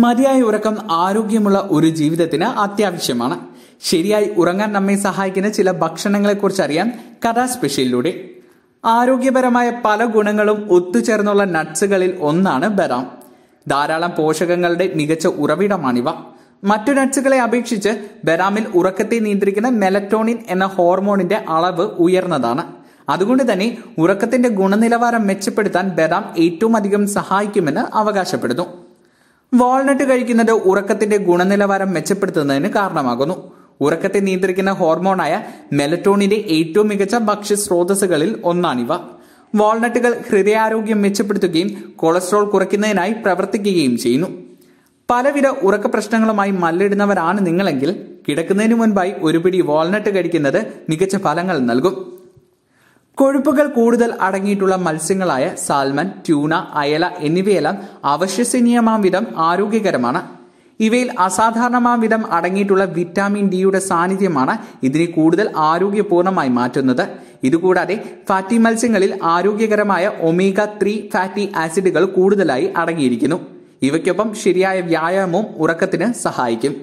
മതിയായ ഉറക്കം ആരോഗ്യമുള്ള ഒരു ജീവിതത്തിന് അത്യാവശ്യമാണ് ശരിയായി ഉറങ്ങാൻ നമ്മെ സഹായിക്കുന്ന ചില ഭക്ഷണങ്ങളെക്കുറിച്ച് അറിയാം കഥാ സ്പെഷ്യലിലൂടെ ആരോഗ്യപരമായ പല ഗുണങ്ങളും ഒത്തുചേർന്നുള്ള നട്ട്സുകളിൽ ഒന്നാണ് ബദാം ധാരാളം പോഷകങ്ങളുടെ മികച്ച ഉറവിടമാണിവ മറ്റു നട്ട്സുകളെ അപേക്ഷിച്ച് ബദാമിൽ ഉറക്കത്തെ നിയന്ത്രിക്കുന്ന മെലറ്റോണിൻ എന്ന ഹോർമോണിന്റെ അളവ് ഉയർന്നതാണ് അതുകൊണ്ട് തന്നെ ഉറക്കത്തിന്റെ ഗുണനിലവാരം മെച്ചപ്പെടുത്താൻ ബദാം ഏറ്റവും അധികം സഹായിക്കുമെന്ന് അവകാശപ്പെടുന്നു വാൾനട്ട് കഴിക്കുന്നത് ഉറക്കത്തിന്റെ ഗുണനിലവാരം മെച്ചപ്പെടുത്തുന്നതിന് കാരണമാകുന്നു ഉറക്കത്തെ നിയന്ത്രിക്കുന്ന ഹോർമോണായ മെലറ്റോണിന്റെ ഏറ്റവും മികച്ച ഭക്ഷ്യ സ്രോതസ്സുകളിൽ ഒന്നാണിവ വാൾനട്ടുകൾ ഹൃദയാരോഗ്യം മെച്ചപ്പെടുത്തുകയും കൊളസ്ട്രോൾ കുറയ്ക്കുന്നതിനായി പ്രവർത്തിക്കുകയും ചെയ്യുന്നു പലവിധ ഉറക്ക പ്രശ്നങ്ങളുമായി മല്ലിടുന്നവരാണ് നിങ്ങളെങ്കിൽ കിടക്കുന്നതിന് മുൻപായി ഒരു പിടി വാൾനട്ട് കഴിക്കുന്നത് മികച്ച ഫലങ്ങൾ നൽകും കൊഴുപ്പുകൾ കൂടുതൽ അടങ്ങിയിട്ടുള്ള മത്സ്യങ്ങളായ സാൽമൺ ട്യൂണ അയല എന്നിവയെല്ലാം അവശ്യസനീയമാം വിധം ആരോഗ്യകരമാണ് ഇവയിൽ അസാധാരണമാം വിധം അടങ്ങിയിട്ടുള്ള വിറ്റാമിൻ ഡിയുടെ സാന്നിധ്യമാണ് ഇതിനെ കൂടുതൽ ആരോഗ്യപൂർണമായി മാറ്റുന്നത് ഇതുകൂടാതെ ഫാറ്റി മത്സ്യങ്ങളിൽ ആരോഗ്യകരമായ ഒമേഗ ത്രീ ഫാറ്റി ആസിഡുകൾ കൂടുതലായി അടങ്ങിയിരിക്കുന്നു ഇവയ്ക്കൊപ്പം ശരിയായ വ്യായാമവും ഉറക്കത്തിന് സഹായിക്കും